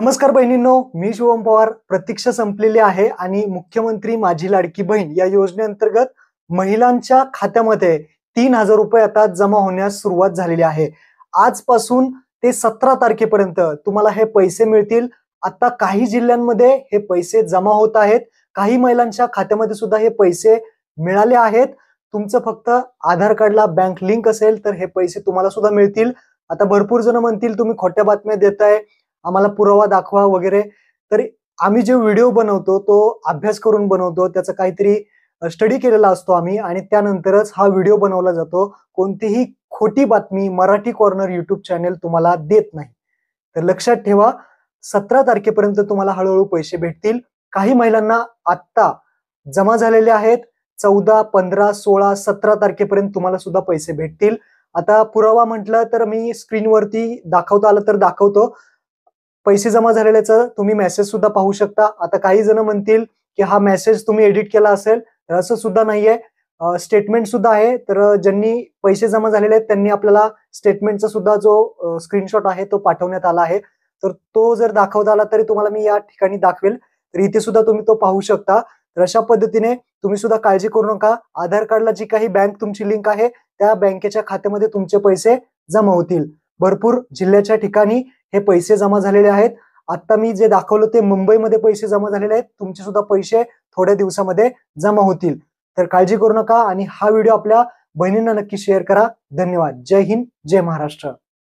नमस्कार बहिणींनो मी शिवम पवार प्रतीक्षा संपलेली आहे आणि मुख्यमंत्री माझी लाडकी बहीण या योजनेअंतर्गत महिलांच्या खात्यामध्ये तीन हजार रुपये आता जमा होण्यास सुरुवात झालेली आहे आजपासून ते सतरा तारखेपर्यंत तुम्हाला हे पैसे मिळतील आता काही जिल्ह्यांमध्ये हे पैसे जमा होत आहेत काही महिलांच्या खात्यामध्ये सुद्धा हे पैसे मिळाले आहेत तुमचं फक्त आधार कार्डला बँक लिंक असेल तर हे पैसे तुम्हाला सुद्धा मिळतील आता भरपूर जण म्हणतील तुम्ही खोट्या बातम्या देताय आम्हाला पुरावा दाखवा वगैरे तर आम्ही जे व्हिडिओ बनवतो तो अभ्यास करून बनवतो त्याचा काहीतरी स्टडी केलेला असतो आम्ही आणि त्यानंतरच हा व्हिडिओ बनवला जातो कोणतीही खोटी बातमी मराठी कॉर्नर युट्यूब चॅनेल तुम्हाला देत नाही तर लक्षात ठेवा सतरा तारखेपर्यंत तुम्हाला हळूहळू पैसे भेटतील काही महिलांना आत्ता जमा झालेले आहेत चौदा पंधरा सोळा सतरा तारखेपर्यंत तुम्हाला सुद्धा पैसे भेटतील आता पुरावा म्हटलं तर मी स्क्रीनवरती दाखवता आलं तर दाखवतो पैसे जमा झालेल्याचं तुम्ही मेसेज सुद्धा पाहू शकता आता काही जण म्हणतील की हा मेसेज तुम्ही एडिट केला असेल तर असं सुद्धा नाहीये स्टेटमेंट सुद्धा आहे तर ज्यांनी पैसे जमा झालेले आहेत त्यांनी आपल्याला स्टेटमेंटचा सुद्धा जो स्क्रीनशॉट आहे तो पाठवण्यात आला आहे तर तो जर दाखवता आला तरी तुम्हाला मी या ठिकाणी दाखवेल तर इथे सुद्धा तुम्ही तो पाहू शकता तर अशा पद्धतीने तुम्ही सुद्धा काळजी करू नका आधार कार्डला जी काही बँक तुमची लिंक आहे त्या बँकेच्या खात्यामध्ये तुमचे पैसे जमा होतील भरपूर जिल्ह्याच्या ठिकाणी हे पैसे जमा झालेले आहेत आता मी जे दाखवलं ते मुंबईमध्ये पैसे जमा झालेले आहेत तुमचे सुद्धा पैसे थोड्या दिवसामध्ये जमा होतील तर काळजी करू नका आणि हा व्हिडिओ आपल्या बहिणींना नक्की शेअर करा धन्यवाद जय हिंद जय महाराष्ट्र